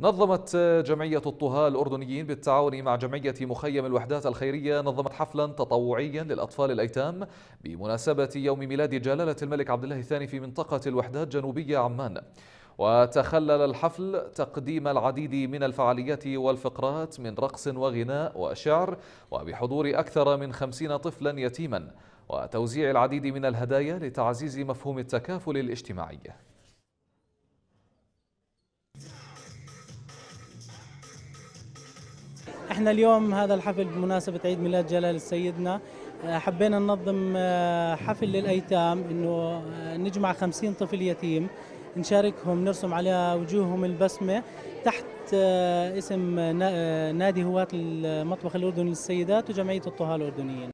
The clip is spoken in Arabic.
نظمت جمعية الطهاة الأردنيين بالتعاون مع جمعية مخيم الوحدات الخيرية نظمت حفلا تطوعيا للأطفال الأيتام بمناسبة يوم ميلاد جلالة الملك عبد الله الثاني في منطقة الوحدات جنوبية عمان وتخلل الحفل تقديم العديد من الفعاليات والفقرات من رقص وغناء وشعر وبحضور أكثر من خمسين طفلا يتيما وتوزيع العديد من الهدايا لتعزيز مفهوم التكافل الاجتماعي احنا اليوم هذا الحفل بمناسبة عيد ميلاد جلال سيدنا آه، حبينا ننظم آه، حفل للأيتام إنه آه، نجمع خمسين طفل يتيم نشاركهم نرسم على وجوههم البسمة تحت اسم نادي هواة المطبخ الأردني للسيدات وجمعية الطهاة الأردنيين